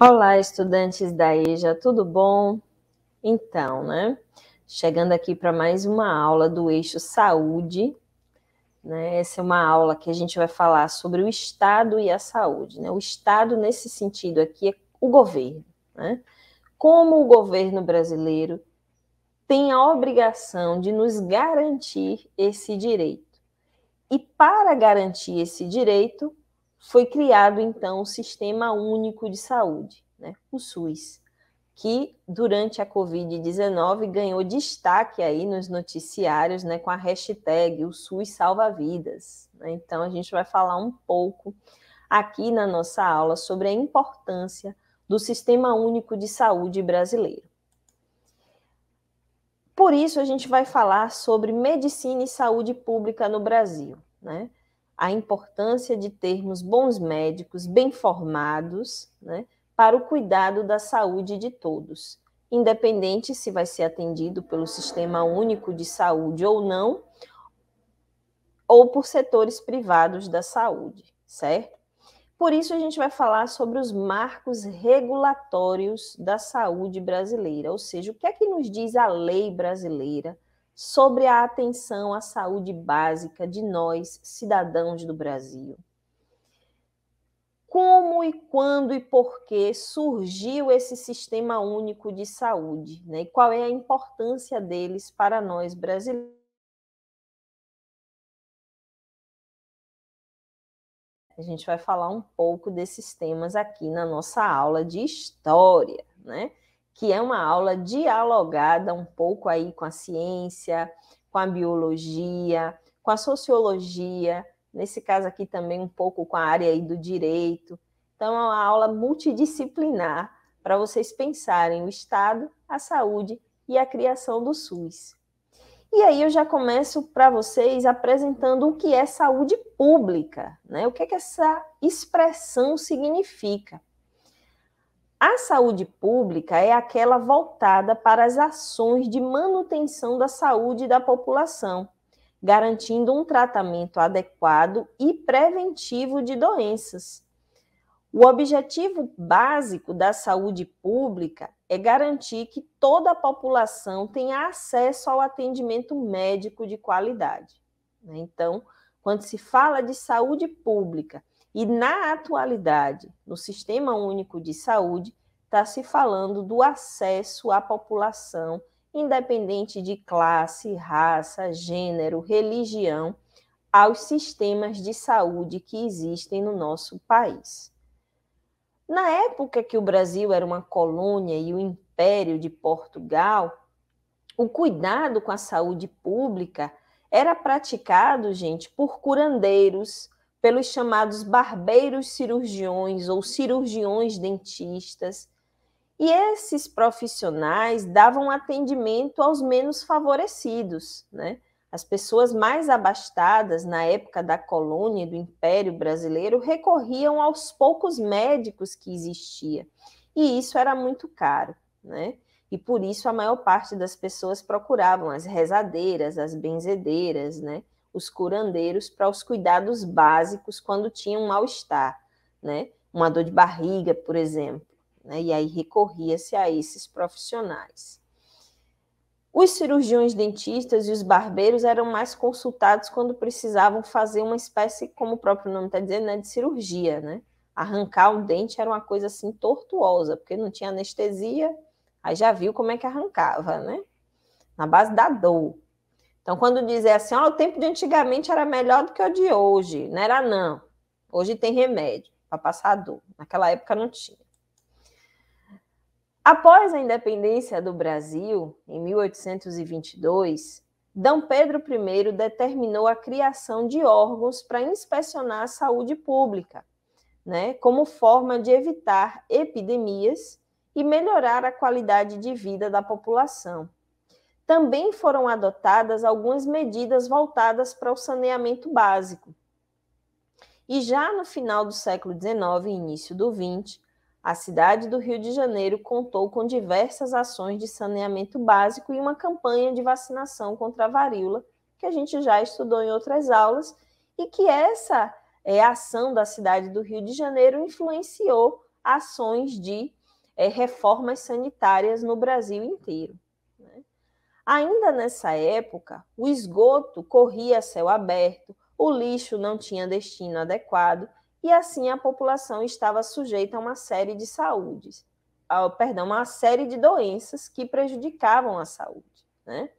Olá, estudantes da EJA, tudo bom? Então, né? Chegando aqui para mais uma aula do eixo saúde. Né? Essa é uma aula que a gente vai falar sobre o Estado e a saúde. Né? O Estado, nesse sentido aqui, é o governo. Né? Como o governo brasileiro tem a obrigação de nos garantir esse direito. E para garantir esse direito, foi criado então o Sistema Único de Saúde, né, o SUS, que durante a Covid-19 ganhou destaque aí nos noticiários, né, com a hashtag o SUS salva vidas. Né? Então a gente vai falar um pouco aqui na nossa aula sobre a importância do Sistema Único de Saúde brasileiro. Por isso a gente vai falar sobre medicina e saúde pública no Brasil, né? a importância de termos bons médicos bem formados né, para o cuidado da saúde de todos, independente se vai ser atendido pelo Sistema Único de Saúde ou não, ou por setores privados da saúde, certo? Por isso, a gente vai falar sobre os marcos regulatórios da saúde brasileira, ou seja, o que é que nos diz a lei brasileira sobre a atenção à saúde básica de nós, cidadãos do Brasil. Como e quando e por que surgiu esse sistema único de saúde, né? E qual é a importância deles para nós brasileiros? A gente vai falar um pouco desses temas aqui na nossa aula de história, né? que é uma aula dialogada um pouco aí com a ciência, com a biologia, com a sociologia, nesse caso aqui também um pouco com a área aí do direito. Então, é uma aula multidisciplinar para vocês pensarem o Estado, a saúde e a criação do SUS. E aí eu já começo para vocês apresentando o que é saúde pública, né? O que, é que essa expressão significa? A saúde pública é aquela voltada para as ações de manutenção da saúde da população, garantindo um tratamento adequado e preventivo de doenças. O objetivo básico da saúde pública é garantir que toda a população tenha acesso ao atendimento médico de qualidade. Né? Então, quando se fala de saúde pública, e na atualidade, no Sistema Único de Saúde, está se falando do acesso à população, independente de classe, raça, gênero, religião, aos sistemas de saúde que existem no nosso país. Na época que o Brasil era uma colônia e o Império de Portugal, o cuidado com a saúde pública era praticado, gente, por curandeiros, pelos chamados barbeiros cirurgiões ou cirurgiões dentistas. E esses profissionais davam atendimento aos menos favorecidos, né? As pessoas mais abastadas na época da colônia e do Império Brasileiro recorriam aos poucos médicos que existia, e isso era muito caro, né? E por isso a maior parte das pessoas procuravam as rezadeiras, as benzedeiras, né? os curandeiros para os cuidados básicos quando tinha um mal-estar, né? Uma dor de barriga, por exemplo, né? E aí recorria-se a esses profissionais. Os cirurgiões dentistas e os barbeiros eram mais consultados quando precisavam fazer uma espécie, como o próprio nome está dizendo, né, de cirurgia, né? Arrancar um dente era uma coisa assim tortuosa, porque não tinha anestesia, aí já viu como é que arrancava, né? Na base da dor. Então, quando dizer é assim, oh, o tempo de antigamente era melhor do que o de hoje, não era não. Hoje tem remédio para passar dor. Naquela época não tinha. Após a independência do Brasil, em 1822, D. Pedro I determinou a criação de órgãos para inspecionar a saúde pública, né, como forma de evitar epidemias e melhorar a qualidade de vida da população também foram adotadas algumas medidas voltadas para o saneamento básico. E já no final do século XIX e início do XX, a cidade do Rio de Janeiro contou com diversas ações de saneamento básico e uma campanha de vacinação contra a varíola, que a gente já estudou em outras aulas, e que essa é, ação da cidade do Rio de Janeiro influenciou ações de é, reformas sanitárias no Brasil inteiro. Ainda nessa época, o esgoto corria a céu aberto, o lixo não tinha destino adequado e assim a população estava sujeita a uma série de saúdes, a, perdão, uma série de doenças que prejudicavam a saúde, né?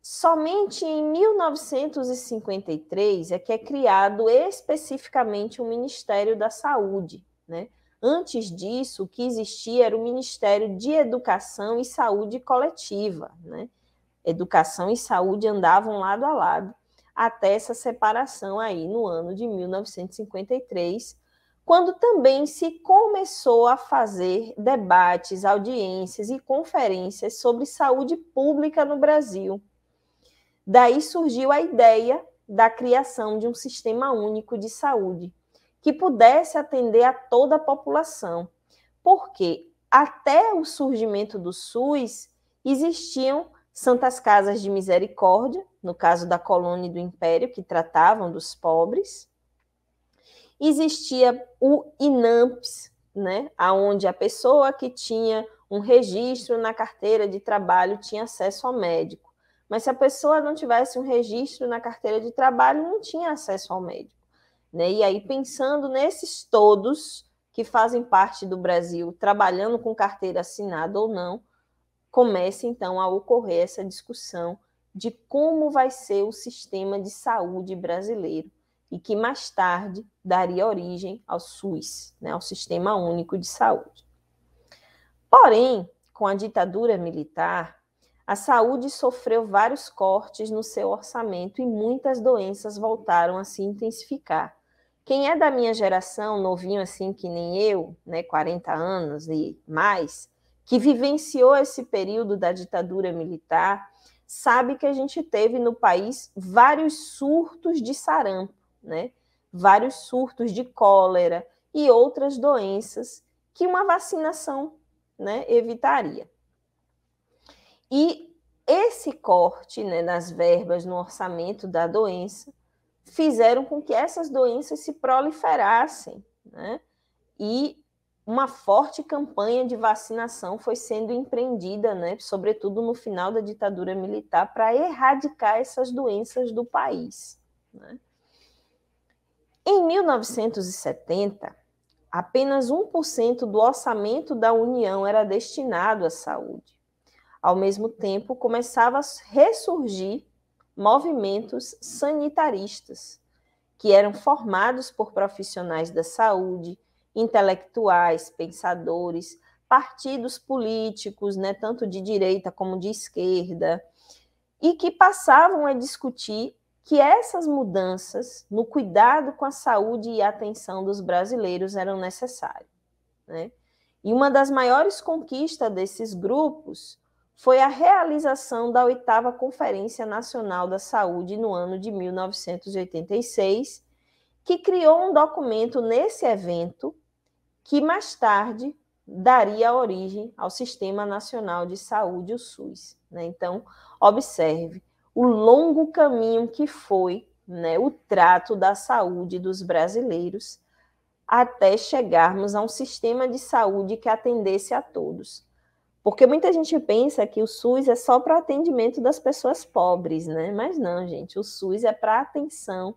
Somente em 1953 é que é criado especificamente o Ministério da Saúde, né? Antes disso, o que existia era o Ministério de Educação e Saúde Coletiva. Né? Educação e saúde andavam lado a lado até essa separação aí no ano de 1953, quando também se começou a fazer debates, audiências e conferências sobre saúde pública no Brasil. Daí surgiu a ideia da criação de um sistema único de saúde, que pudesse atender a toda a população. Porque até o surgimento do SUS existiam santas casas de misericórdia, no caso da colônia do Império, que tratavam dos pobres. Existia o INAMPS, né, aonde a pessoa que tinha um registro na carteira de trabalho tinha acesso ao médico. Mas se a pessoa não tivesse um registro na carteira de trabalho, não tinha acesso ao médico. Né? E aí, pensando nesses todos que fazem parte do Brasil, trabalhando com carteira assinada ou não, começa então a ocorrer essa discussão de como vai ser o sistema de saúde brasileiro e que mais tarde daria origem ao SUS, né, ao Sistema Único de Saúde. Porém, com a ditadura militar, a saúde sofreu vários cortes no seu orçamento e muitas doenças voltaram a se intensificar. Quem é da minha geração, novinho assim que nem eu, né, 40 anos e mais, que vivenciou esse período da ditadura militar, sabe que a gente teve no país vários surtos de sarampo, né? Vários surtos de cólera e outras doenças que uma vacinação, né, evitaria. E esse corte né, nas verbas no orçamento da doença fizeram com que essas doenças se proliferassem, né? E uma forte campanha de vacinação foi sendo empreendida, né, sobretudo no final da ditadura militar, para erradicar essas doenças do país. Né? Em 1970, apenas 1% do orçamento da União era destinado à saúde. Ao mesmo tempo, começava a ressurgir movimentos sanitaristas, que eram formados por profissionais da saúde, intelectuais, pensadores, partidos políticos, né, tanto de direita como de esquerda, e que passavam a discutir que essas mudanças no cuidado com a saúde e a atenção dos brasileiros eram necessárias. Né? E uma das maiores conquistas desses grupos foi a realização da oitava Conferência Nacional da Saúde no ano de 1986, que criou um documento nesse evento que mais tarde daria origem ao Sistema Nacional de Saúde, o SUS. Né? Então, observe o longo caminho que foi né, o trato da saúde dos brasileiros até chegarmos a um sistema de saúde que atendesse a todos. Porque muita gente pensa que o SUS é só para atendimento das pessoas pobres, né? Mas não, gente, o SUS é para atenção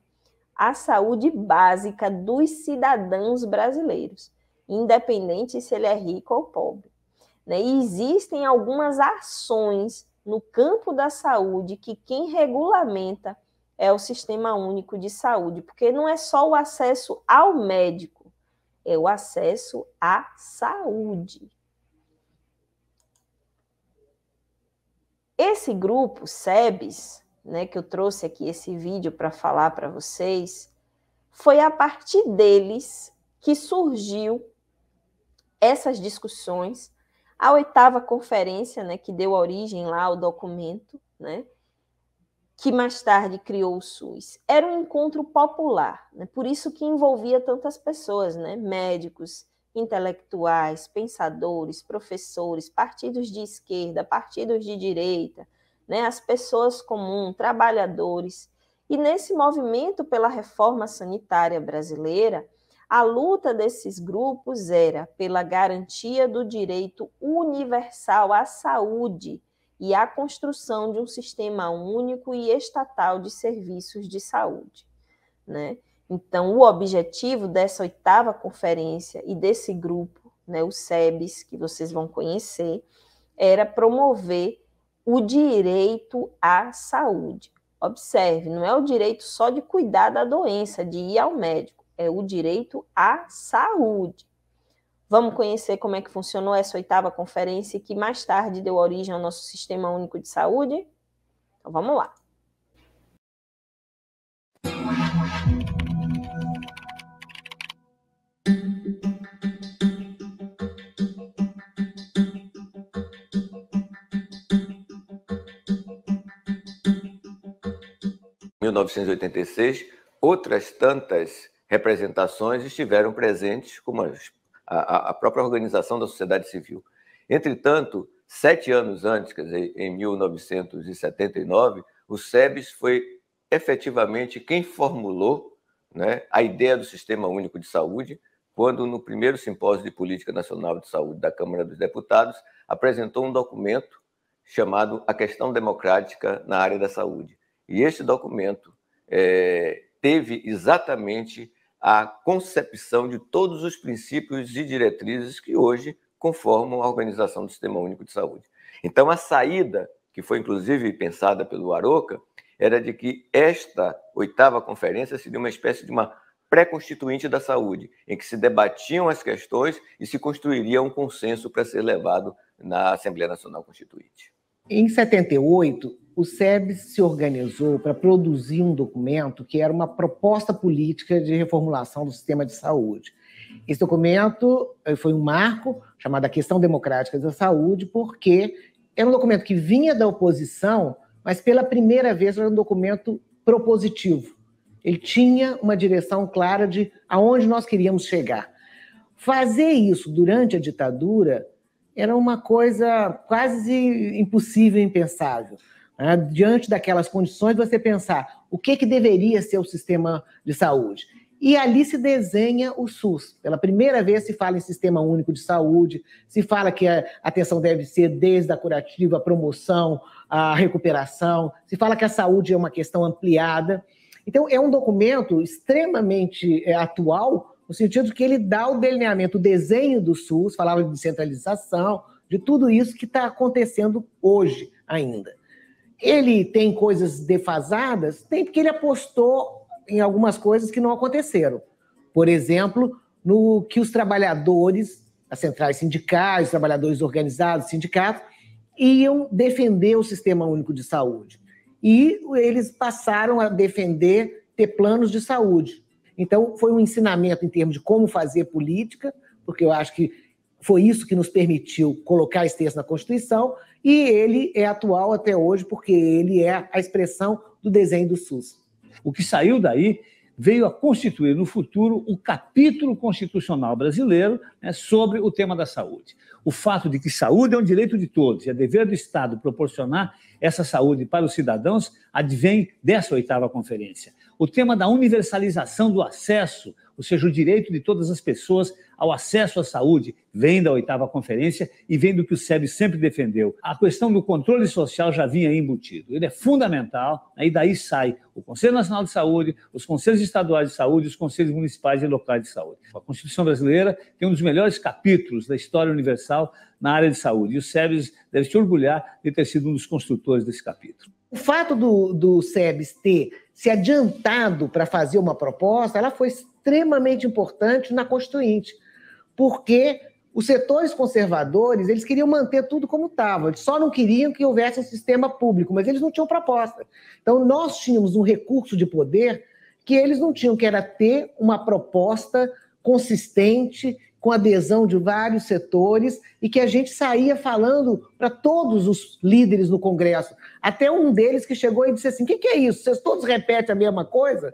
à saúde básica dos cidadãos brasileiros, independente se ele é rico ou pobre. Né? E existem algumas ações no campo da saúde que quem regulamenta é o Sistema Único de Saúde, porque não é só o acesso ao médico, é o acesso à saúde. Esse grupo, SEBS, né, que eu trouxe aqui esse vídeo para falar para vocês, foi a partir deles que surgiu essas discussões, a oitava conferência, né, que deu origem lá ao documento, né, que mais tarde criou o SUS. Era um encontro popular, né, por isso que envolvia tantas pessoas, né, médicos, intelectuais, pensadores, professores, partidos de esquerda, partidos de direita, né, as pessoas comuns, trabalhadores. E nesse movimento pela reforma sanitária brasileira, a luta desses grupos era pela garantia do direito universal à saúde e à construção de um sistema único e estatal de serviços de saúde. Né? Então, o objetivo dessa oitava conferência e desse grupo, né, o SEBS, que vocês vão conhecer, era promover o direito à saúde. Observe, não é o direito só de cuidar da doença, de ir ao médico, é o direito à saúde. Vamos conhecer como é que funcionou essa oitava conferência que mais tarde deu origem ao nosso Sistema Único de Saúde? Então vamos lá. 1986, outras tantas representações estiveram presentes, como a, a própria organização da sociedade civil. Entretanto, sete anos antes, quer dizer, em 1979, o SEBS foi efetivamente quem formulou né, a ideia do Sistema Único de Saúde, quando, no primeiro simpósio de Política Nacional de Saúde da Câmara dos Deputados, apresentou um documento chamado A Questão Democrática na Área da Saúde. E esse documento é, teve exatamente a concepção de todos os princípios e diretrizes que hoje conformam a organização do Sistema Único de Saúde. Então, a saída, que foi inclusive pensada pelo Aroca, era de que esta oitava conferência seria uma espécie de uma pré-constituinte da saúde, em que se debatiam as questões e se construiria um consenso para ser levado na Assembleia Nacional Constituinte. Em 78, o SEBS se organizou para produzir um documento que era uma proposta política de reformulação do sistema de saúde. Esse documento eh, foi um marco chamado A Questão Democrática da Saúde, porque era um documento que vinha da oposição, mas pela primeira vez era um documento propositivo. Ele tinha uma direção clara de aonde nós queríamos chegar. Fazer isso durante a ditadura era uma coisa quase impossível, impensável. Né? Diante daquelas condições, você pensar o que, que deveria ser o sistema de saúde. E ali se desenha o SUS. Pela primeira vez se fala em sistema único de saúde, se fala que a atenção deve ser desde a curativa, a promoção, a recuperação, se fala que a saúde é uma questão ampliada. Então, é um documento extremamente é, atual, no sentido que ele dá o delineamento, o desenho do SUS, falava de descentralização, de tudo isso que está acontecendo hoje ainda. Ele tem coisas defasadas? Tem, porque ele apostou em algumas coisas que não aconteceram. Por exemplo, no que os trabalhadores, as centrais sindicais, os trabalhadores organizados, sindicatos, iam defender o sistema único de saúde. E eles passaram a defender ter planos de saúde então, foi um ensinamento em termos de como fazer política, porque eu acho que foi isso que nos permitiu colocar esse texto na Constituição, e ele é atual até hoje, porque ele é a expressão do desenho do SUS. O que saiu daí veio a constituir no futuro o um capítulo constitucional brasileiro né, sobre o tema da saúde. O fato de que saúde é um direito de todos e é dever do Estado proporcionar essa saúde para os cidadãos advém dessa oitava conferência o tema da universalização do acesso, ou seja, o direito de todas as pessoas ao acesso à saúde, vem da oitava conferência e vem do que o SEB sempre defendeu. A questão do controle social já vinha embutido. Ele é fundamental, aí daí sai o Conselho Nacional de Saúde, os Conselhos Estaduais de Saúde, os Conselhos Municipais e Locais de Saúde. A Constituição Brasileira tem um dos melhores capítulos da história universal na área de saúde, e o SEBS deve se orgulhar de ter sido um dos construtores desse capítulo. O fato do, do SEBS ter se adiantado para fazer uma proposta, ela foi extremamente importante na Constituinte, porque os setores conservadores, eles queriam manter tudo como estava, eles só não queriam que houvesse um sistema público, mas eles não tinham proposta. Então, nós tínhamos um recurso de poder que eles não tinham, que era ter uma proposta consistente com adesão de vários setores e que a gente saía falando para todos os líderes no Congresso. Até um deles que chegou e disse assim: o que, que é isso? Vocês todos repetem a mesma coisa?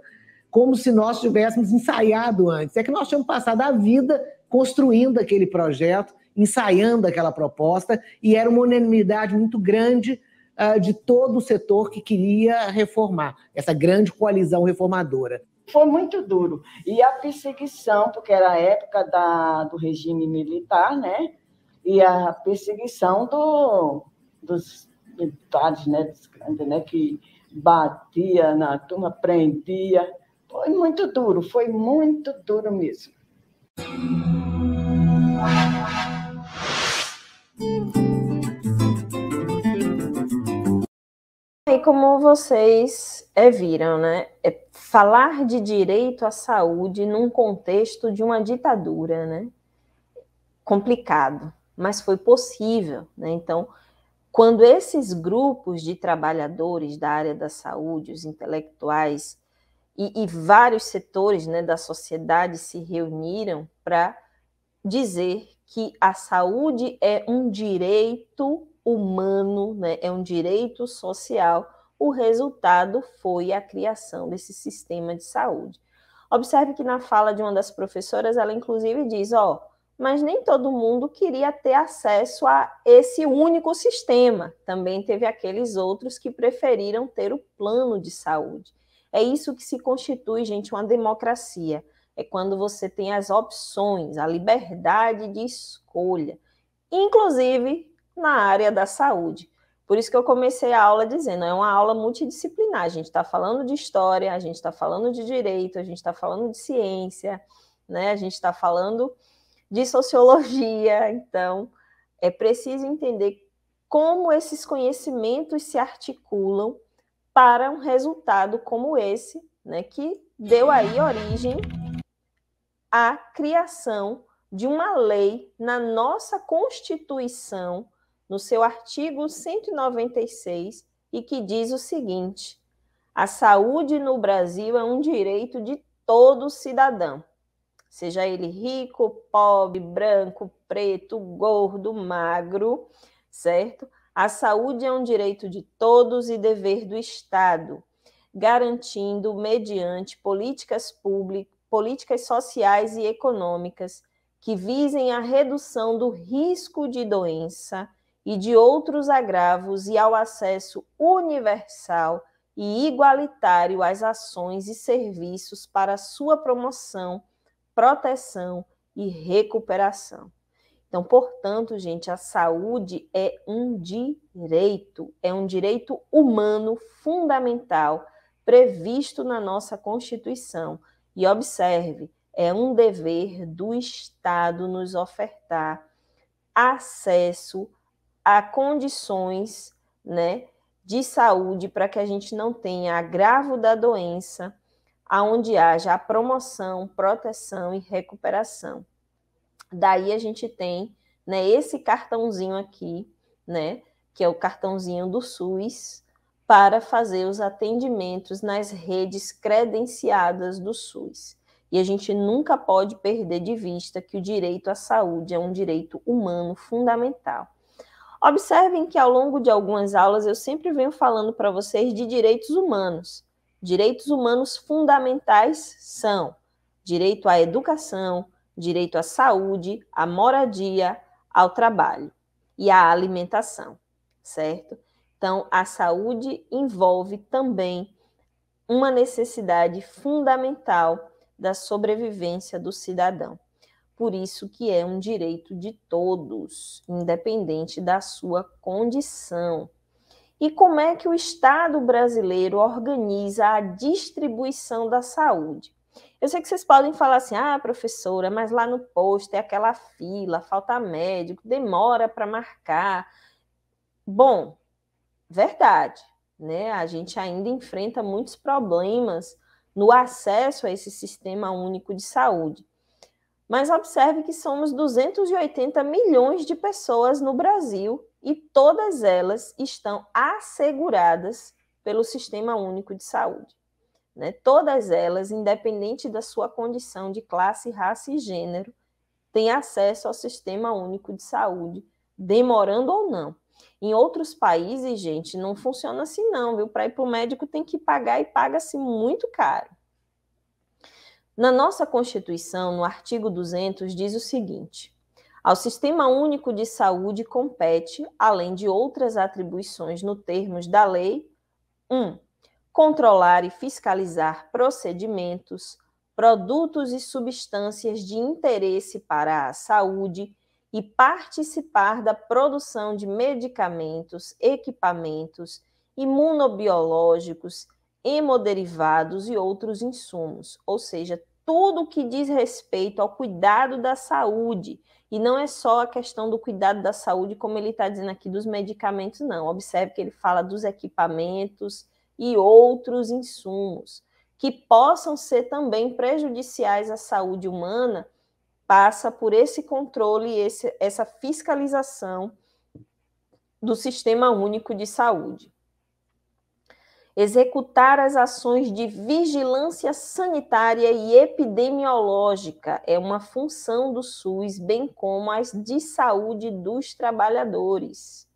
Como se nós tivéssemos ensaiado antes. É que nós tínhamos passado a vida construindo aquele projeto, ensaiando aquela proposta, e era uma unanimidade muito grande ah, de todo o setor que queria reformar, essa grande coalizão reformadora foi muito duro. E a perseguição, porque era a época da, do regime militar, né? E a perseguição do, dos militares, né? Dos grandes, né? Que batia na turma, prendia. Foi muito duro, foi muito duro mesmo. E como vocês é, viram, né? É falar de direito à saúde num contexto de uma ditadura, né? Complicado, mas foi possível, né? Então, quando esses grupos de trabalhadores da área da saúde, os intelectuais e, e vários setores né, da sociedade se reuniram para dizer que a saúde é um direito humano, né, é um direito social o resultado foi a criação desse sistema de saúde. Observe que na fala de uma das professoras, ela inclusive diz: ó, oh, mas nem todo mundo queria ter acesso a esse único sistema. Também teve aqueles outros que preferiram ter o plano de saúde. É isso que se constitui, gente, uma democracia. É quando você tem as opções, a liberdade de escolha, inclusive na área da saúde. Por isso que eu comecei a aula dizendo, é uma aula multidisciplinar. A gente está falando de história, a gente está falando de direito, a gente está falando de ciência, né? A gente está falando de sociologia. Então, é preciso entender como esses conhecimentos se articulam para um resultado como esse, né? Que deu aí origem à criação de uma lei na nossa Constituição no seu artigo 196 e que diz o seguinte: a saúde no Brasil é um direito de todo cidadão, seja ele rico, pobre, branco, preto, gordo, magro, certo? A saúde é um direito de todos e dever do Estado, garantindo, mediante políticas públicas, políticas sociais e econômicas que visem a redução do risco de doença e de outros agravos e ao acesso universal e igualitário às ações e serviços para sua promoção, proteção e recuperação. Então, portanto, gente, a saúde é um direito, é um direito humano fundamental previsto na nossa Constituição. E observe, é um dever do Estado nos ofertar acesso a condições né, de saúde para que a gente não tenha agravo da doença, aonde haja a promoção, proteção e recuperação. Daí a gente tem né, esse cartãozinho aqui, né, que é o cartãozinho do SUS, para fazer os atendimentos nas redes credenciadas do SUS. E a gente nunca pode perder de vista que o direito à saúde é um direito humano fundamental Observem que ao longo de algumas aulas eu sempre venho falando para vocês de direitos humanos. Direitos humanos fundamentais são direito à educação, direito à saúde, à moradia, ao trabalho e à alimentação, certo? Então, a saúde envolve também uma necessidade fundamental da sobrevivência do cidadão. Por isso que é um direito de todos, independente da sua condição. E como é que o Estado brasileiro organiza a distribuição da saúde? Eu sei que vocês podem falar assim: "Ah, professora, mas lá no posto é aquela fila, falta médico, demora para marcar". Bom, verdade, né? A gente ainda enfrenta muitos problemas no acesso a esse sistema único de saúde. Mas observe que somos 280 milhões de pessoas no Brasil e todas elas estão asseguradas pelo Sistema Único de Saúde. Né? Todas elas, independente da sua condição de classe, raça e gênero, têm acesso ao Sistema Único de Saúde, demorando ou não. Em outros países, gente, não funciona assim não, viu? Para ir para o médico tem que pagar e paga-se muito caro. Na nossa Constituição, no artigo 200, diz o seguinte: ao Sistema Único de Saúde compete, além de outras atribuições no termos da lei, 1. Um, controlar e fiscalizar procedimentos, produtos e substâncias de interesse para a saúde e participar da produção de medicamentos, equipamentos, imunobiológicos, hemoderivados e outros insumos, ou seja, tudo que diz respeito ao cuidado da saúde. E não é só a questão do cuidado da saúde, como ele está dizendo aqui, dos medicamentos, não. Observe que ele fala dos equipamentos e outros insumos que possam ser também prejudiciais à saúde humana, passa por esse controle, esse, essa fiscalização do Sistema Único de Saúde executar as ações de vigilância sanitária e epidemiológica é uma função do SUS, bem como as de saúde dos trabalhadores.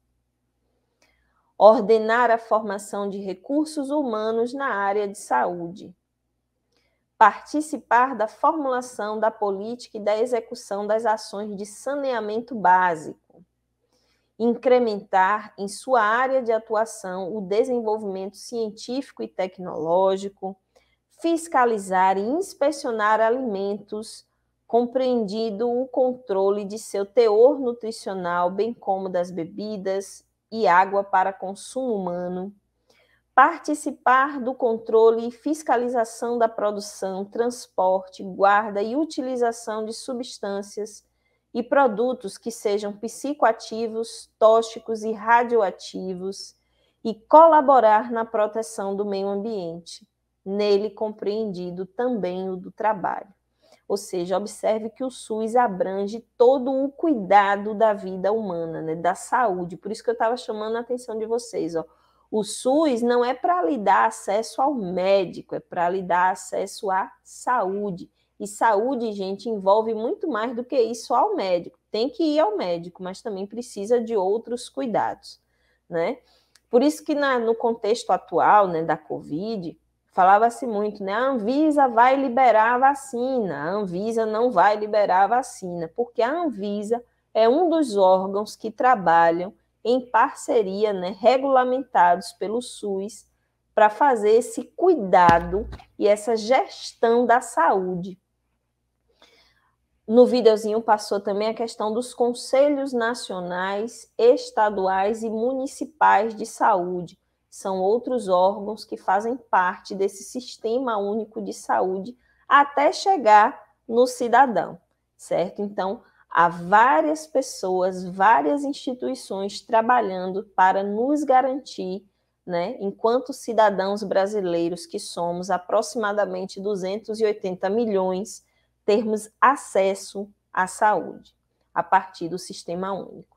Ordenar a formação de recursos humanos na área de saúde. Participar da formulação da política e da execução das ações de saneamento básico incrementar em sua área de atuação o desenvolvimento científico e tecnológico, fiscalizar e inspecionar alimentos, compreendido o controle de seu teor nutricional, bem como das bebidas e água para consumo humano, participar do controle e fiscalização da produção, transporte, guarda e utilização de substâncias e produtos que sejam psicoativos, tóxicos e radioativos e colaborar na proteção do meio ambiente, nele compreendido também o do trabalho. Ou seja, observe que o SUS abrange todo o cuidado da vida humana, né, da saúde. Por isso que eu estava chamando a atenção de vocês. Ó. O SUS não é para lhe dar acesso ao médico, é para lhe dar acesso à saúde. E saúde, gente, envolve muito mais do que isso ao médico. Tem que ir ao médico, mas também precisa de outros cuidados, né? Por isso que na, no contexto atual, né, da Covid, falava-se muito, né? A Anvisa vai liberar a vacina, a Anvisa não vai liberar a vacina, porque a Anvisa é um dos órgãos que trabalham em parceria, né, regulamentados pelo SUS, para fazer esse cuidado e essa gestão da saúde, no videozinho passou também a questão dos conselhos nacionais, estaduais e municipais de saúde. São outros órgãos que fazem parte desse sistema único de saúde até chegar no cidadão, certo? Então, há várias pessoas, várias instituições trabalhando para nos garantir, né, enquanto cidadãos brasileiros que somos aproximadamente 280 milhões, termos acesso à saúde a partir do sistema único.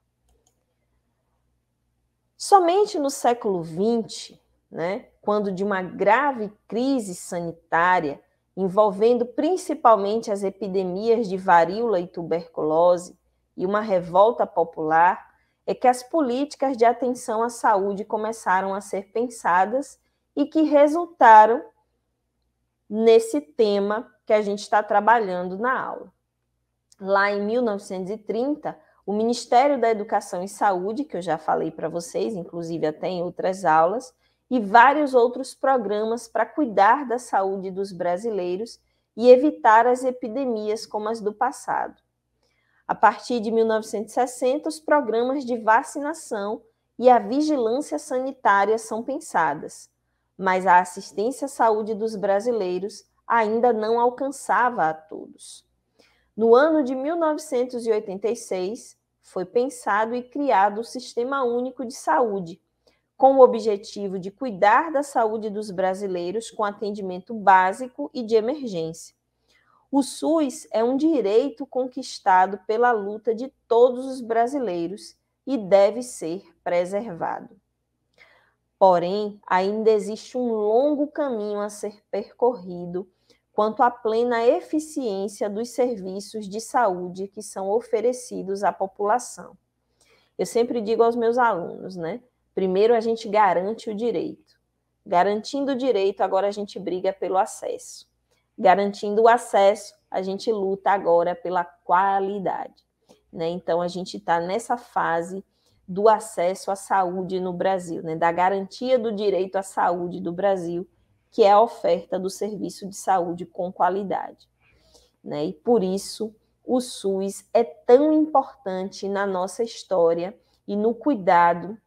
Somente no século XX, né, quando de uma grave crise sanitária envolvendo principalmente as epidemias de varíola e tuberculose e uma revolta popular, é que as políticas de atenção à saúde começaram a ser pensadas e que resultaram nesse tema que a gente está trabalhando na aula. Lá em 1930, o Ministério da Educação e Saúde, que eu já falei para vocês, inclusive até em outras aulas, e vários outros programas para cuidar da saúde dos brasileiros e evitar as epidemias como as do passado. A partir de 1960, os programas de vacinação e a vigilância sanitária são pensadas, mas a assistência à saúde dos brasileiros ainda não alcançava a todos. No ano de 1986, foi pensado e criado o Sistema Único de Saúde, com o objetivo de cuidar da saúde dos brasileiros com atendimento básico e de emergência. O SUS é um direito conquistado pela luta de todos os brasileiros e deve ser preservado. Porém, ainda existe um longo caminho a ser percorrido quanto à plena eficiência dos serviços de saúde que são oferecidos à população. Eu sempre digo aos meus alunos, né? Primeiro a gente garante o direito. Garantindo o direito, agora a gente briga pelo acesso. Garantindo o acesso, a gente luta agora pela qualidade. Né? Então a gente está nessa fase do acesso à saúde no Brasil, né? da garantia do direito à saúde do Brasil que é a oferta do serviço de saúde com qualidade. Né? E por isso o SUS é tão importante na nossa história e no cuidado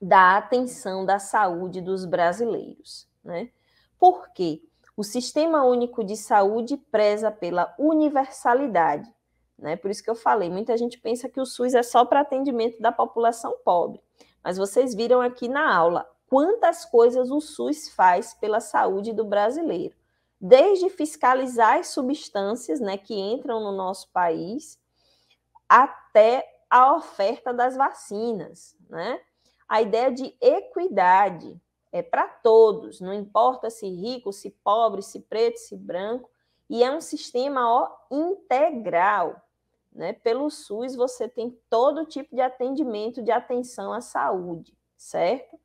da atenção da saúde dos brasileiros. Né? Por quê? O Sistema Único de Saúde preza pela universalidade. Né? Por isso que eu falei, muita gente pensa que o SUS é só para atendimento da população pobre. Mas vocês viram aqui na aula, quantas coisas o SUS faz pela saúde do brasileiro. Desde fiscalizar as substâncias né, que entram no nosso país, até a oferta das vacinas. Né? A ideia de equidade é para todos, não importa se rico, se pobre, se preto, se branco, e é um sistema ó, integral. Né? Pelo SUS, você tem todo tipo de atendimento, de atenção à saúde, certo?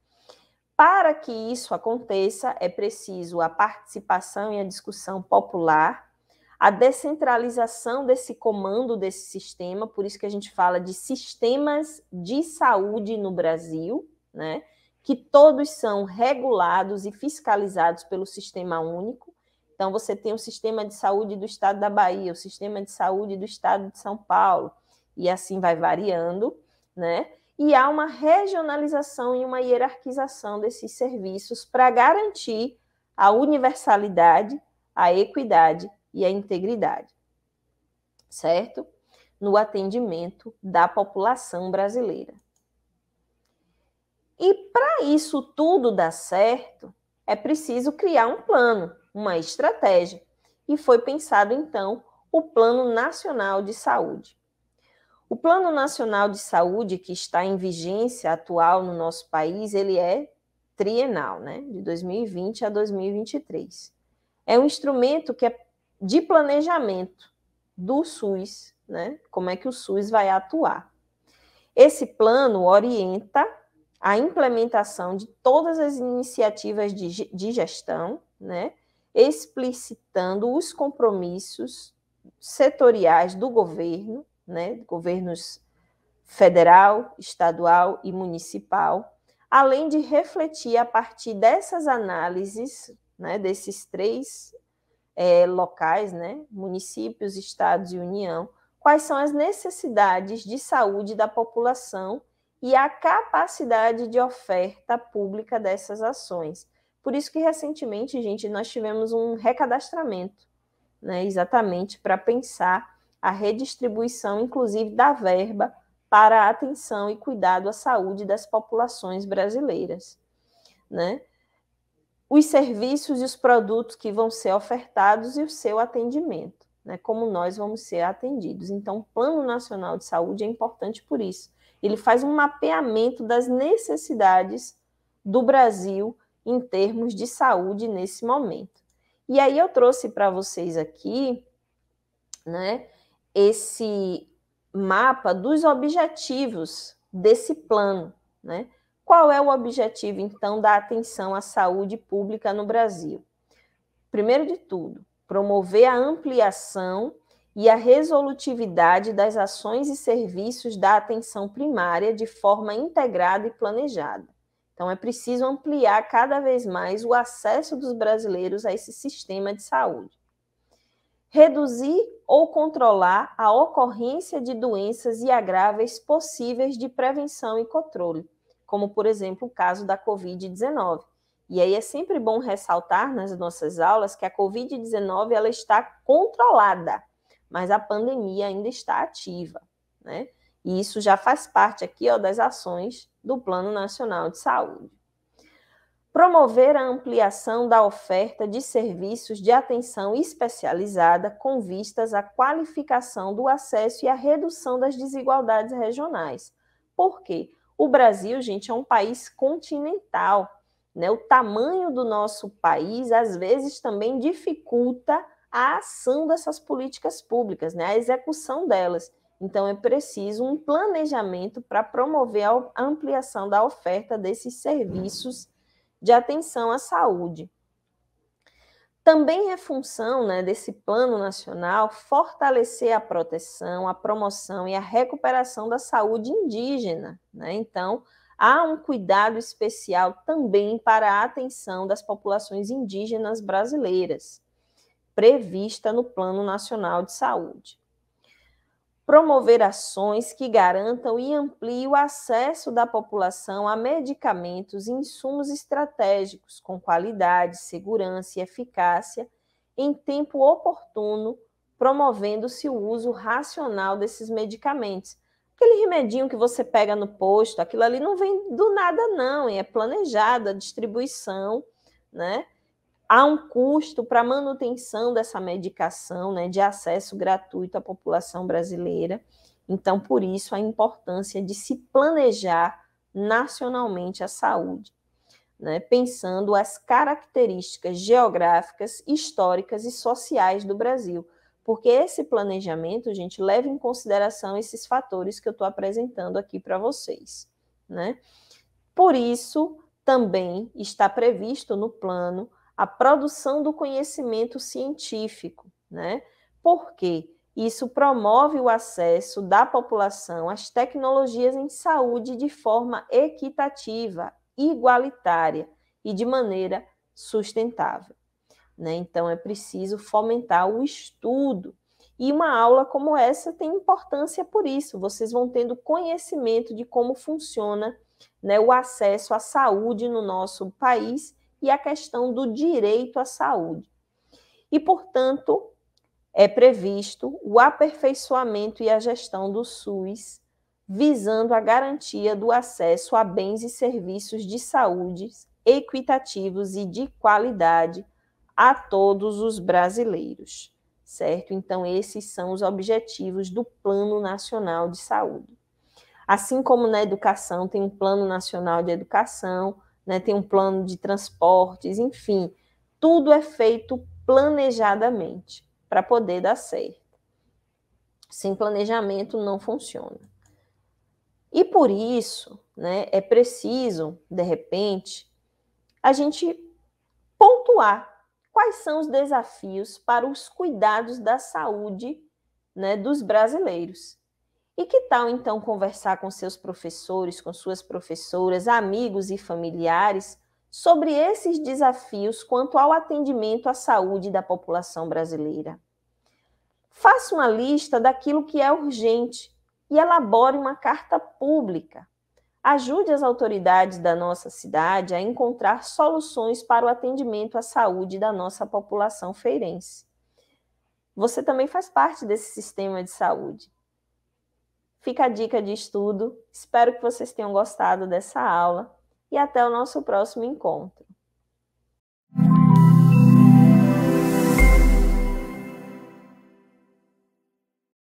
Para que isso aconteça, é preciso a participação e a discussão popular, a descentralização desse comando desse sistema, por isso que a gente fala de sistemas de saúde no Brasil, né? que todos são regulados e fiscalizados pelo sistema único. Então, você tem o sistema de saúde do estado da Bahia, o sistema de saúde do estado de São Paulo, e assim vai variando, né? e há uma regionalização e uma hierarquização desses serviços para garantir a universalidade, a equidade e a integridade, certo? No atendimento da população brasileira. E para isso tudo dar certo, é preciso criar um plano, uma estratégia. E foi pensado então o Plano Nacional de Saúde. O Plano Nacional de Saúde, que está em vigência atual no nosso país, ele é trienal, né? de 2020 a 2023. É um instrumento que é de planejamento do SUS, né? como é que o SUS vai atuar. Esse plano orienta a implementação de todas as iniciativas de, de gestão, né? explicitando os compromissos setoriais do governo né, governos federal, estadual e municipal, além de refletir a partir dessas análises, né, desses três é, locais, né, municípios, estados e União, quais são as necessidades de saúde da população e a capacidade de oferta pública dessas ações. Por isso que recentemente, gente, nós tivemos um recadastramento, né, exatamente para pensar a redistribuição, inclusive, da verba para a atenção e cuidado à saúde das populações brasileiras. Né? Os serviços e os produtos que vão ser ofertados e o seu atendimento, né? como nós vamos ser atendidos. Então, o Plano Nacional de Saúde é importante por isso. Ele faz um mapeamento das necessidades do Brasil em termos de saúde nesse momento. E aí eu trouxe para vocês aqui, né, esse mapa dos objetivos desse plano, né? Qual é o objetivo, então, da atenção à saúde pública no Brasil? Primeiro de tudo, promover a ampliação e a resolutividade das ações e serviços da atenção primária de forma integrada e planejada. Então, é preciso ampliar cada vez mais o acesso dos brasileiros a esse sistema de saúde reduzir ou controlar a ocorrência de doenças e agraves possíveis de prevenção e controle, como, por exemplo, o caso da Covid-19. E aí é sempre bom ressaltar nas nossas aulas que a Covid-19 ela está controlada, mas a pandemia ainda está ativa, né? E isso já faz parte aqui ó, das ações do Plano Nacional de Saúde promover a ampliação da oferta de serviços de atenção especializada com vistas à qualificação do acesso e à redução das desigualdades regionais. Por quê? O Brasil, gente, é um país continental. Né? O tamanho do nosso país, às vezes, também dificulta a ação dessas políticas públicas, né? a execução delas. Então, é preciso um planejamento para promover a ampliação da oferta desses serviços de atenção à saúde. Também é função né, desse plano nacional fortalecer a proteção, a promoção e a recuperação da saúde indígena. Né? Então, há um cuidado especial também para a atenção das populações indígenas brasileiras, prevista no Plano Nacional de Saúde promover ações que garantam e ampliem o acesso da população a medicamentos e insumos estratégicos com qualidade, segurança e eficácia em tempo oportuno, promovendo-se o uso racional desses medicamentos. Aquele remedinho que você pega no posto, aquilo ali não vem do nada, não, é planejado a distribuição, né? há um custo para a manutenção dessa medicação, né, de acesso gratuito à população brasileira. Então, por isso, a importância de se planejar nacionalmente a saúde, né, pensando as características geográficas, históricas e sociais do Brasil. Porque esse planejamento, gente, leva em consideração esses fatores que eu estou apresentando aqui para vocês. Né? Por isso, também está previsto no plano a produção do conhecimento científico, né? Porque isso promove o acesso da população às tecnologias em saúde de forma equitativa, igualitária e de maneira sustentável. Né? Então, é preciso fomentar o estudo. E uma aula como essa tem importância por isso. Vocês vão tendo conhecimento de como funciona né, o acesso à saúde no nosso país e a questão do direito à saúde. E, portanto, é previsto o aperfeiçoamento e a gestão do SUS, visando a garantia do acesso a bens e serviços de saúde equitativos e de qualidade a todos os brasileiros, certo? Então, esses são os objetivos do Plano Nacional de Saúde. Assim como na educação, tem um Plano Nacional de Educação, né? tem um plano de transportes, enfim, tudo é feito planejadamente para poder dar certo. Sem planejamento não funciona. E por isso, né, é preciso, de repente, a gente pontuar quais são os desafios para os cuidados da saúde né, dos brasileiros. E que tal então conversar com seus professores, com suas professoras, amigos e familiares sobre esses desafios quanto ao atendimento à saúde da população brasileira? Faça uma lista daquilo que é urgente e elabore uma carta pública. Ajude as autoridades da nossa cidade a encontrar soluções para o atendimento à saúde da nossa população feirense. Você também faz parte desse sistema de saúde. Fica a dica de estudo. Espero que vocês tenham gostado dessa aula e até o nosso próximo encontro.